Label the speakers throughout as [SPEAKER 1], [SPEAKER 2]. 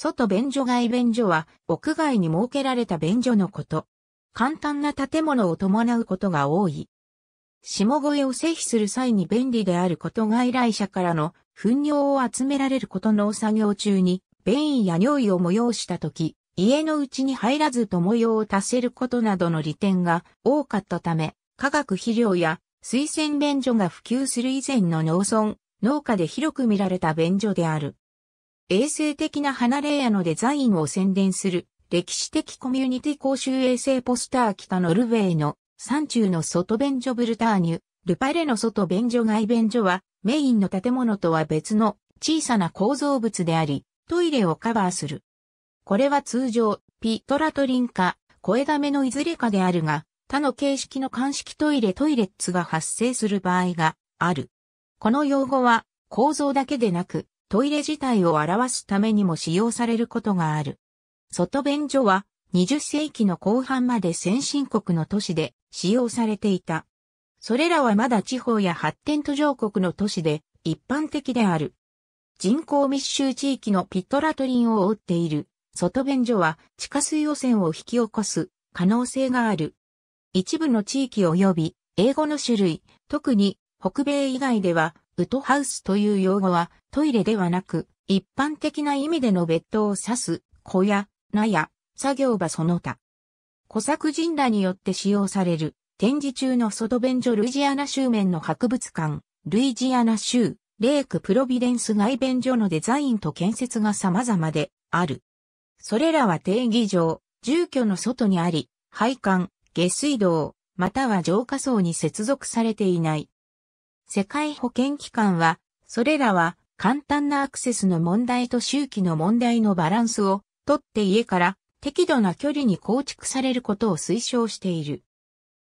[SPEAKER 1] 外便所外便所は、屋外に設けられた便所のこと。簡単な建物を伴うことが多い。下越を制肥する際に便利であること外来者からの糞尿を集められることの作業中に、便意や尿意を催したとき、家のうちに入らずと模様を達せることなどの利点が多かったため、化学肥料や水洗便所が普及する以前の農村、農家で広く見られた便所である。衛生的な離れ屋のデザインを宣伝する歴史的コミュニティ公衆衛生ポスター北ノルウェーの山中の外便所ブルターニュ、ルパレの外便所外便所はメインの建物とは別の小さな構造物であり、トイレをカバーする。これは通常、ピトラトリンか、声だめのいずれかであるが、他の形式の鑑識トイレトイレッツが発生する場合がある。この用語は構造だけでなく、トイレ自体を表すためにも使用されることがある。外便所は20世紀の後半まで先進国の都市で使用されていた。それらはまだ地方や発展途上国の都市で一般的である。人口密集地域のピットラトリンを覆っている外便所は地下水汚染を引き起こす可能性がある。一部の地域及び英語の種類、特に北米以外ではウトハウスという用語は、トイレではなく、一般的な意味でのベッドを指す、小屋、納屋、作業場その他。小作人らによって使用される、展示中の外便所ルイジアナ州面の博物館、ルイジアナ州、レークプロビデンス外便所のデザインと建設が様々である。それらは定義上、住居の外にあり、配管、下水道、または浄化層に接続されていない。世界保健機関は、それらは簡単なアクセスの問題と周期の問題のバランスをとって家から適度な距離に構築されることを推奨している。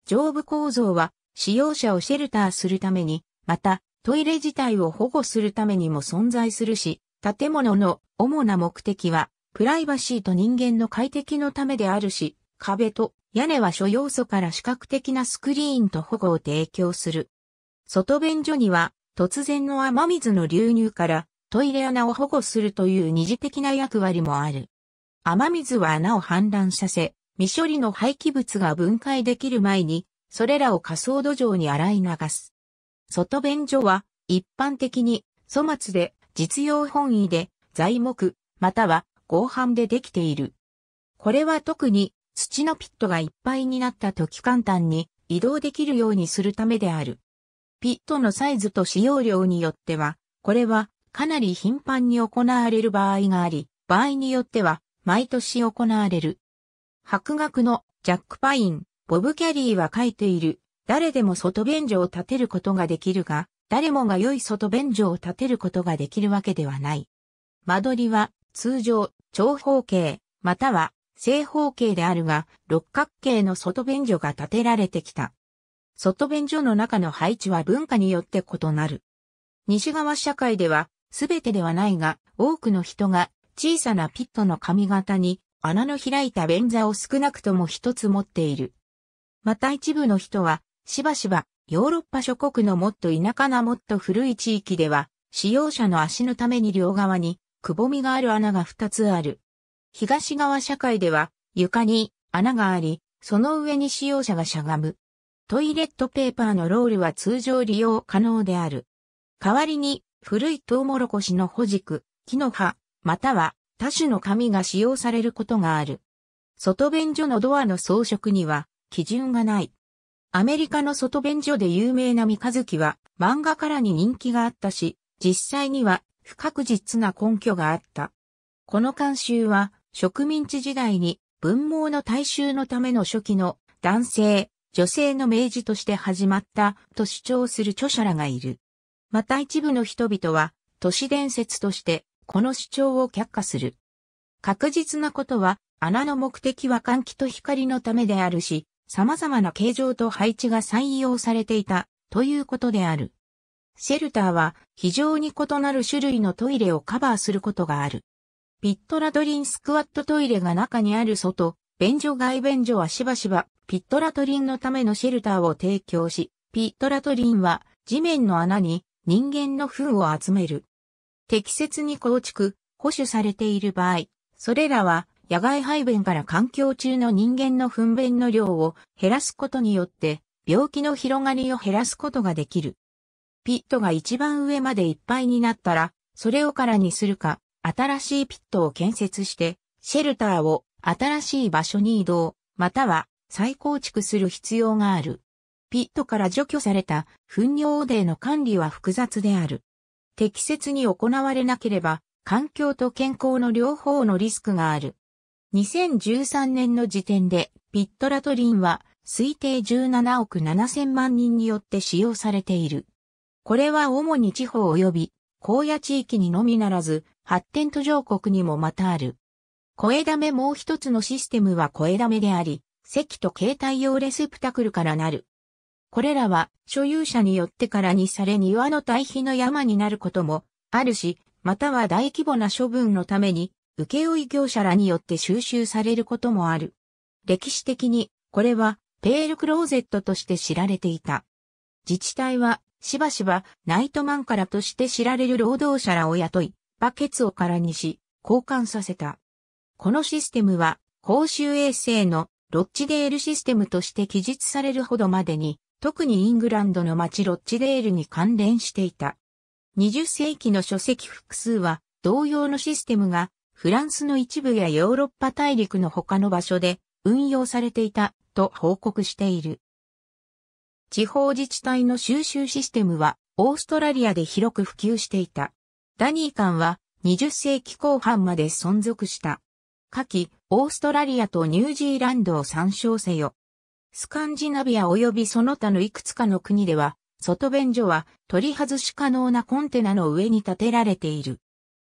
[SPEAKER 1] 上部構造は使用者をシェルターするために、またトイレ自体を保護するためにも存在するし、建物の主な目的はプライバシーと人間の快適のためであるし、壁と屋根は諸要素から視覚的なスクリーンと保護を提供する。外便所には、突然の雨水の流入からトイレ穴を保護するという二次的な役割もある。雨水は穴を氾濫させ、未処理の廃棄物が分解できる前に、それらを仮想土壌に洗い流す。外便所は、一般的に、粗末で、実用本位で、材木、または合板でできている。これは特に、土のピットがいっぱいになった時簡単に移動できるようにするためである。ピットのサイズと使用量によっては、これはかなり頻繁に行われる場合があり、場合によっては毎年行われる。博学のジャック・パイン、ボブ・キャリーは書いている、誰でも外便所を立てることができるが、誰もが良い外便所を立てることができるわけではない。間取りは通常長方形、または正方形であるが、六角形の外便所が立てられてきた。外便所の中の配置は文化によって異なる。西側社会では、すべてではないが、多くの人が小さなピットの髪型に穴の開いた便座を少なくとも一つ持っている。また一部の人は、しばしばヨーロッパ諸国のもっと田舎なもっと古い地域では、使用者の足のために両側にくぼみがある穴が二つある。東側社会では床に穴があり、その上に使用者がしゃがむ。トイレットペーパーのロールは通常利用可能である。代わりに、古いトウモロコシの保軸、木の葉、または多種の紙が使用されることがある。外便所のドアの装飾には基準がない。アメリカの外便所で有名な三日月は漫画からに人気があったし、実際には不確実な根拠があった。この慣習は植民地時代に文盲の大衆のための初期の男性、女性の明治として始まったと主張する著者らがいる。また一部の人々は都市伝説としてこの主張を却下する。確実なことは穴の目的は換気と光のためであるし、様々な形状と配置が採用されていたということである。シェルターは非常に異なる種類のトイレをカバーすることがある。ピットラドリンスクワットトイレが中にある外、便所外便所はしばしばピットラトリンのためのシェルターを提供し、ピットラトリンは地面の穴に人間の糞を集める。適切に構築、保守されている場合、それらは野外排便から環境中の人間の糞便の量を減らすことによって病気の広がりを減らすことができる。ピットが一番上までいっぱいになったら、それを空にするか、新しいピットを建設して、シェルターを新しい場所に移動、または再構築する必要がある。ピットから除去された糞尿汚泥の管理は複雑である。適切に行われなければ、環境と健康の両方のリスクがある。2013年の時点で、ピットラトリンは推定17億7000万人によって使用されている。これは主に地方及び荒野地域にのみならず、発展途上国にもまたある。声だめもう一つのシステムは声だめであり、席と携帯用レセプタクルからなる。これらは所有者によってからにされ庭の堆肥の山になることもあるし、または大規模な処分のために請負業者らによって収集されることもある。歴史的にこれはペールクローゼットとして知られていた。自治体はしばしばナイトマンカラとして知られる労働者らを雇い、バケツを空にし、交換させた。このシステムは公衆衛生のロッチデールシステムとして記述されるほどまでに、特にイングランドの町ロッチデールに関連していた。20世紀の書籍複数は、同様のシステムが、フランスの一部やヨーロッパ大陸の他の場所で運用されていたと報告している。地方自治体の収集システムは、オーストラリアで広く普及していた。ダニー間は20世紀後半まで存続した。下記、オーストラリアとニュージーランドを参照せよ。スカンジナビア及びその他のいくつかの国では、外便所は取り外し可能なコンテナの上に建てられている。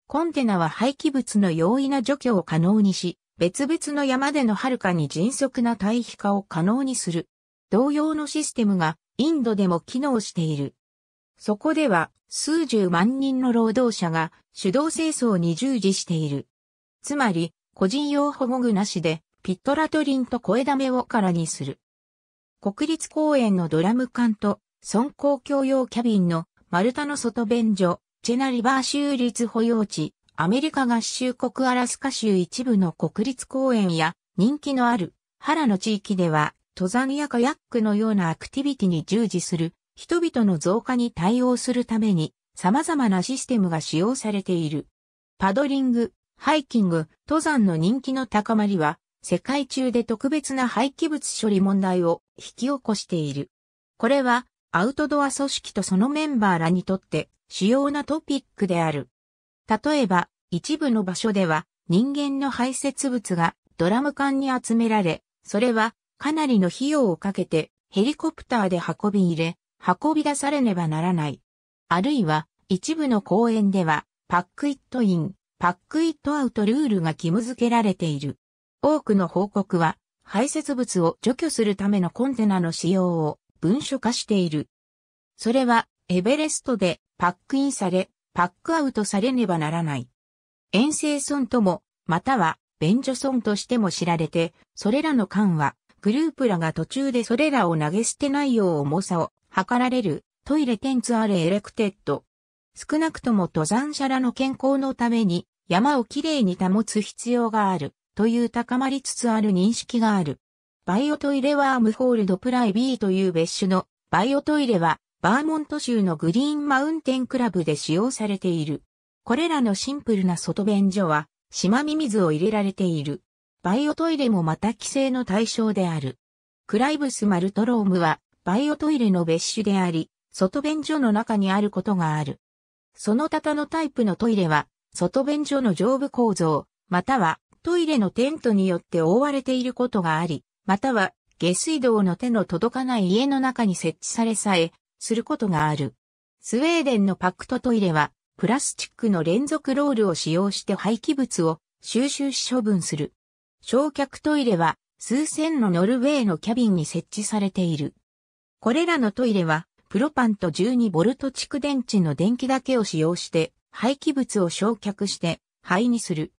[SPEAKER 1] コンテナは廃棄物の容易な除去を可能にし、別々の山での遥かに迅速な対比化を可能にする。同様のシステムがインドでも機能している。そこでは数十万人の労働者が手動清掃に従事している。つまり、個人用保護具なしで、ピットラトリンと声だめを空にする。国立公園のドラム缶と、村公共用キャビンの丸太の外便所、チェナリバー州立保養地、アメリカ合衆国アラスカ州一部の国立公園や人気のある原の地域では登山やカヤックのようなアクティビティに従事する人々の増加に対応するために様々なシステムが使用されている。パドリング、ハイキング、登山の人気の高まりは、世界中で特別な廃棄物処理問題を引き起こしている。これは、アウトドア組織とそのメンバーらにとって主要なトピックである。例えば、一部の場所では人間の排泄物がドラム缶に集められ、それはかなりの費用をかけてヘリコプターで運び入れ、運び出されねばならない。あるいは、一部の公園ではパックイットイン、パックイットアウトルールが義務付けられている。多くの報告は、排泄物を除去するためのコンテナの使用を文書化している。それは、エベレストでパックインされ、パックアウトされねばならない。遠征村とも、または、便所村としても知られて、それらの間は、グループらが途中でそれらを投げ捨てないよう重さを測られる、トイレテンツアレエレクテッド、少なくとも登山者らの健康のために山をきれいに保つ必要があるという高まりつつある認識がある。バイオトイレワームホールドプライビーという別種のバイオトイレはバーモント州のグリーンマウンテンクラブで使用されている。これらのシンプルな外便所は、島ま水を入れられている。バイオトイレもまた規制の対象である。クライブスマルトロームは、バイオトイレの別種であり、外便所の中にあることがある。その他のタイプのトイレは、外便所の上部構造、またはトイレのテントによって覆われていることがあり、または下水道の手の届かない家の中に設置されさえ、することがある。スウェーデンのパクトトイレは、プラスチックの連続ロールを使用して廃棄物を収集し処分する。焼却トイレは、数千のノルウェーのキャビンに設置されている。これらのトイレは、プロパンと 12V 蓄電池の電気だけを使用して、廃棄物を焼却して、灰にする。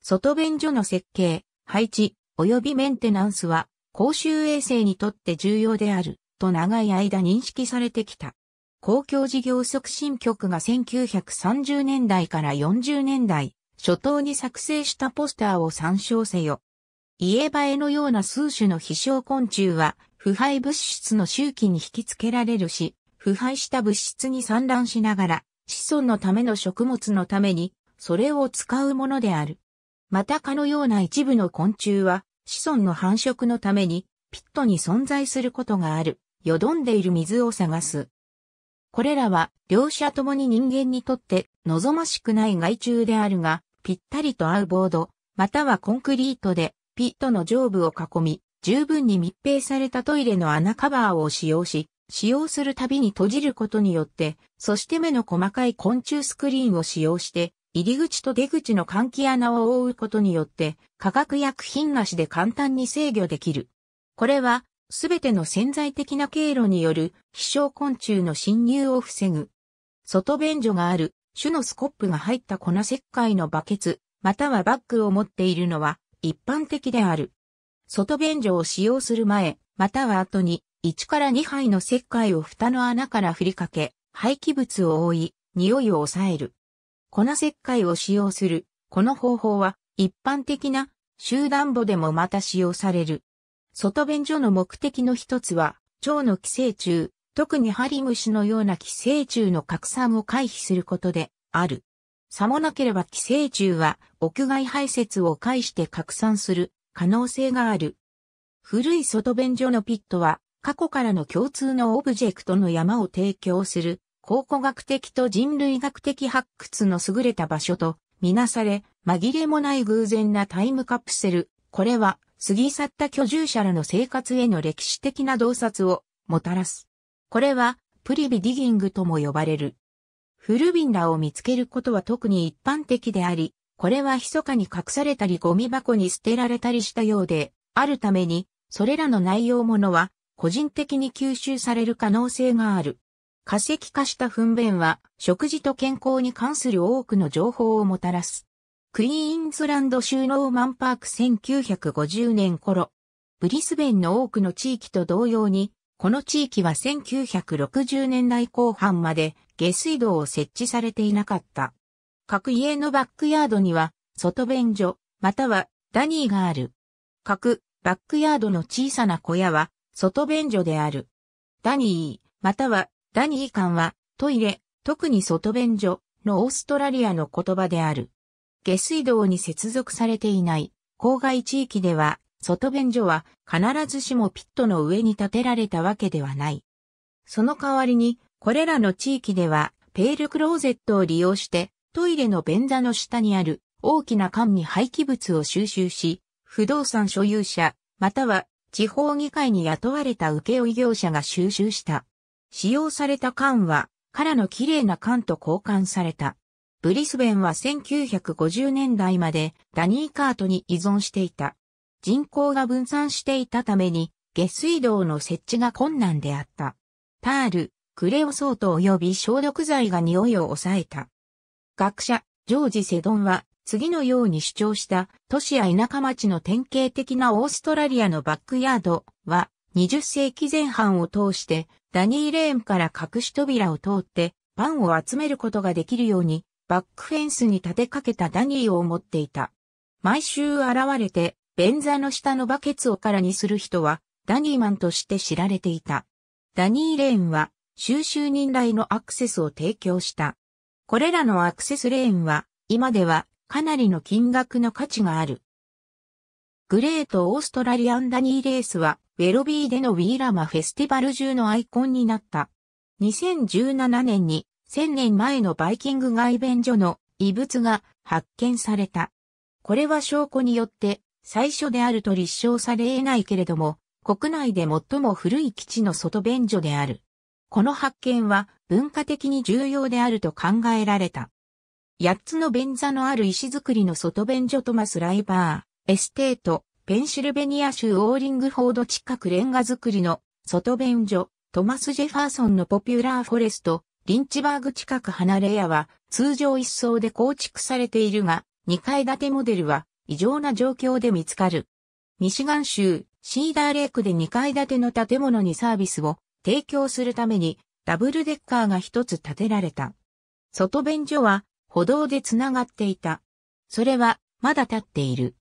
[SPEAKER 1] 外便所の設計、配置、及びメンテナンスは、公衆衛生にとって重要である、と長い間認識されてきた。公共事業促進局が1930年代から40年代、初頭に作成したポスターを参照せよ。家映えのような数種の飛翔昆虫は、腐敗物質の周期に引き付けられるし、腐敗した物質に散乱しながら、子孫のための食物のために、それを使うものである。またかのような一部の昆虫は、子孫の繁殖のために、ピットに存在することがある、よどんでいる水を探す。これらは、両者ともに人間にとって望ましくない害虫であるが、ぴったりと合うボード、またはコンクリートで、ピットの上部を囲み、十分に密閉されたトイレの穴カバーを使用し、使用するたびに閉じることによって、そして目の細かい昆虫スクリーンを使用して、入り口と出口の換気穴を覆うことによって、化学薬品なしで簡単に制御できる。これは、すべての潜在的な経路による飛翔昆虫の侵入を防ぐ。外便所がある、種のスコップが入った粉石灰のバケツ、またはバッグを持っているのは一般的である。外便所を使用する前、または後に、1から2杯の石灰を蓋の穴から振りかけ、廃棄物を覆い、匂いを抑える。粉石灰を使用する。この方法は、一般的な集団墓でもまた使用される。外便所の目的の一つは、腸の寄生虫、特にハリムシのような寄生虫の拡散を回避することである。さもなければ寄生虫は屋外排泄を介して拡散する可能性がある。古い外便所のピットは、過去からの共通のオブジェクトの山を提供する、考古学的と人類学的発掘の優れた場所と、みなされ、紛れもない偶然なタイムカプセル。これは、過ぎ去った居住者らの生活への歴史的な洞察をもたらす。これは、プリビディギングとも呼ばれる。古ビンラを見つけることは特に一般的であり、これは密かに隠されたりゴミ箱に捨てられたりしたようで、あるために、それらの内容ものは、個人的に吸収される可能性がある。化石化した糞便は、食事と健康に関する多くの情報をもたらす。クイーンズランド州ノーマンパーク1950年頃、ブリスベンの多くの地域と同様に、この地域は1960年代後半まで下水道を設置されていなかった。各家のバックヤードには、外便所、または、ダニーがある。各、バックヤードの小さな小屋は、外便所である。ダニー、または、ダニー館は、トイレ、特に外便所のオーストラリアの言葉である。下水道に接続されていない、郊外地域では、外便所は必ずしもピットの上に建てられたわけではない。その代わりに、これらの地域では、ペールクローゼットを利用して、トイレの便座の下にある大きな缶に廃棄物を収集し、不動産所有者、または地方議会に雇われた請負業者が収集した。使用された缶は、からの綺麗な缶と交換された。ブリスベンは1950年代までダニーカートに依存していた。人口が分散していたために下水道の設置が困難であった。タール、クレオソート及び消毒剤が匂いを抑えた。学者、ジョージ・セドンは、次のように主張した、都市や田舎町の典型的なオーストラリアのバックヤードは、20世紀前半を通して、ダニーレーンから隠し扉を通って、パンを集めることができるように、バックフェンスに立てかけたダニーを持っていた。毎週現れて、便座の下のバケツを空にする人は、ダニーマンとして知られていた。ダニーレーンは、収集人来のアクセスを提供した。これらのアクセスレーンは、今ではかなりの金額の価値がある。グレートオーストラリアンダニーレースは、ウェロビーでのウィーラマフェスティバル中のアイコンになった。2017年に、1000年前のバイキング外弁所の遺物が発見された。これは証拠によって、最初であると立証され得ないけれども、国内で最も古い基地の外便所である。この発見は、文化的に重要であると考えられた。八つの便座のある石造りの外便所トマス・ライバー、エステート、ペンシルベニア州オーリングフォード近くレンガ造りの外便所、トマス・ジェファーソンのポピュラーフォレスト、リンチバーグ近く離れ屋は通常一層で構築されているが、二階建てモデルは異常な状況で見つかる。ミシガン州シーダーレイクで二階建ての建物にサービスを提供するためにダブルデッカーが一つ建てられた。外便所は歩道でつながっていた。それはまだ立っている。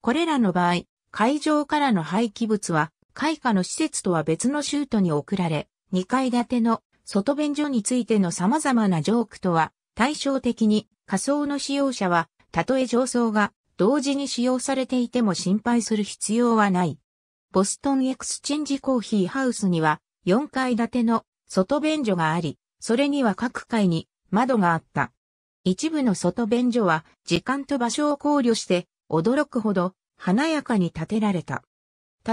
[SPEAKER 1] これらの場合、会場からの廃棄物は開花の施設とは別のシュートに送られ、2階建ての外便所についての様々なジョークとは対照的に仮想の使用者はたとえ上層が同時に使用されていても心配する必要はない。ボストンエクスチェンジコーヒーハウスには4階建ての外便所があり、それには各階に窓があった。一部の外便所は時間と場所を考慮して驚くほど華やかに建てられた。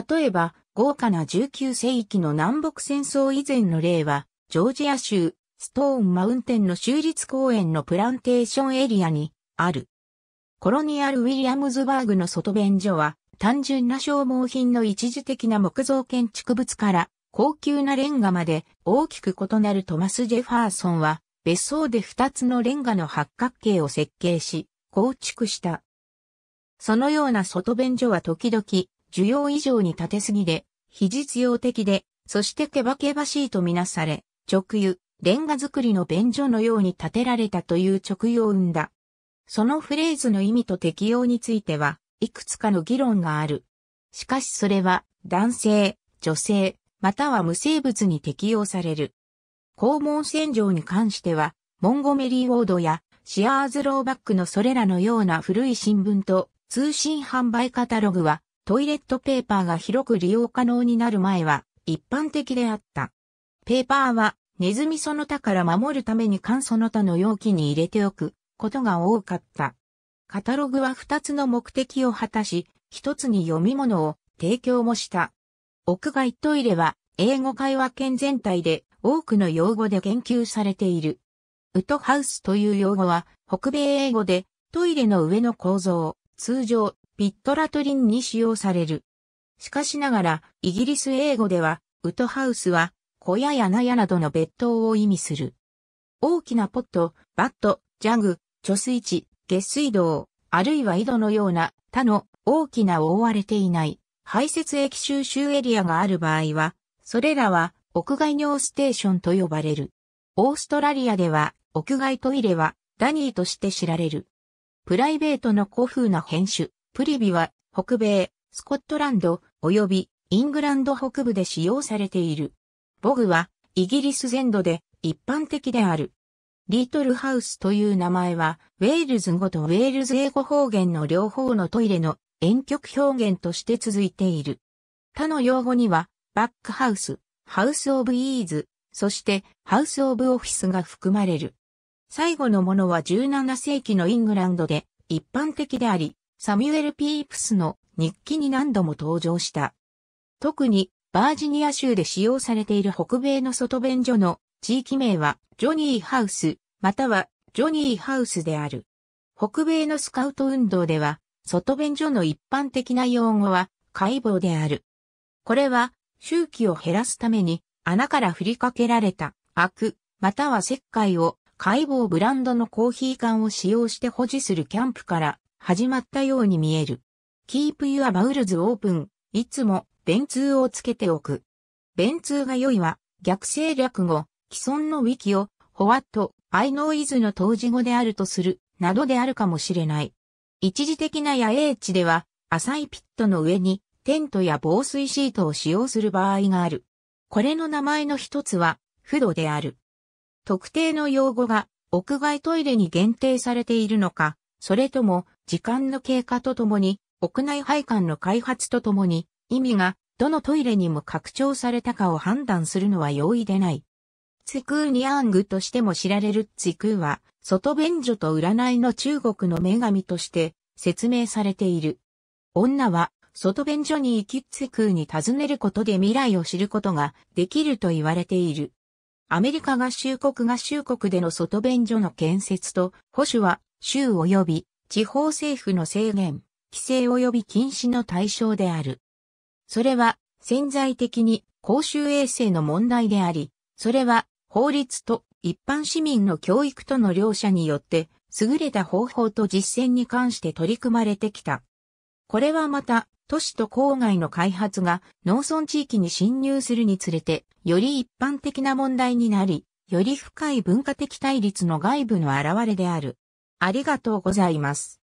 [SPEAKER 1] 例えば、豪華な19世紀の南北戦争以前の例は、ジョージア州、ストーンマウンテンの州立公園のプランテーションエリアにある。コロニアル・ウィリアムズバーグの外便所は、単純な消耗品の一時的な木造建築物から高級なレンガまで大きく異なるトマス・ジェファーソンは別荘で2つのレンガの八角形を設計し構築した。そのような外便所は時々需要以上に立てすぎで非実用的でそしてケバケバしいとみなされ直油、レンガ作りの便所のように建てられたという直用を生んだ。そのフレーズの意味と適用については、いくつかの議論がある。しかしそれは、男性、女性、または無生物に適用される。肛門洗浄に関しては、モンゴメリー・ウォードやシアーズ・ローバックのそれらのような古い新聞と通信販売カタログはトイレットペーパーが広く利用可能になる前は一般的であった。ペーパーはネズミその他から守るために缶その他の容器に入れておくことが多かった。カタログは2つの目的を果たし、1つに読み物を提供もした。屋外トイレは英語会話圏全体で多くの用語で言及されている。ウトハウスという用語は北米英語でトイレの上の構造、通常ピットラトリンに使用される。しかしながらイギリス英語ではウトハウスは小屋や納屋などの別棟を意味する。大きなポット、バット、ジャグ、貯水池、下水道、あるいは井戸のような他の大きな覆われていない排泄液収集エリアがある場合は、それらは屋外尿ステーションと呼ばれる。オーストラリアでは屋外トイレはダニーとして知られる。プライベートの古風な変種、プリビは北米、スコットランド及びイングランド北部で使用されている。ボグはイギリス全土で一般的である。リートルハウスという名前は、ウェールズ語とウェールズ英語方言の両方のトイレの婉曲表現として続いている。他の用語には、バックハウス、ハウスオブイーズ、そしてハウスオブオフィスが含まれる。最後のものは17世紀のイングランドで一般的であり、サミュエル・ピープスの日記に何度も登場した。特にバージニア州で使用されている北米の外弁所の地域名はジョニーハウスまたはジョニーハウスである。北米のスカウト運動では外便所の一般的な用語は解剖である。これは周期を減らすために穴から振りかけられた悪、または石灰を解剖ブランドのコーヒー缶を使用して保持するキャンプから始まったように見える。Keep your b o w l s open いつも便通をつけておく。便通が良いは逆性略語既存のウィキをホワット、アイノイズの当時語であるとするなどであるかもしれない。一時的な野営地では、浅いピットの上にテントや防水シートを使用する場合がある。これの名前の一つは、不ドである。特定の用語が屋外トイレに限定されているのか、それとも時間の経過とともに、屋内配管の開発とともに、意味がどのトイレにも拡張されたかを判断するのは容易でない。ツクーニアングとしても知られるツクーは、外便所と占いの中国の女神として説明されている。女は外便所に行きつくに尋ねることで未来を知ることができると言われている。アメリカ合衆国合衆国での外便所の建設と保守は州及び地方政府の制限、規制及び禁止の対象である。それは潜在的に公衆衛生の問題であり、それは法律と一般市民の教育との両者によって、優れた方法と実践に関して取り組まれてきた。これはまた、都市と郊外の開発が農村地域に侵入するにつれて、より一般的な問題になり、より深い文化的対立の外部の現れである。ありがとうございます。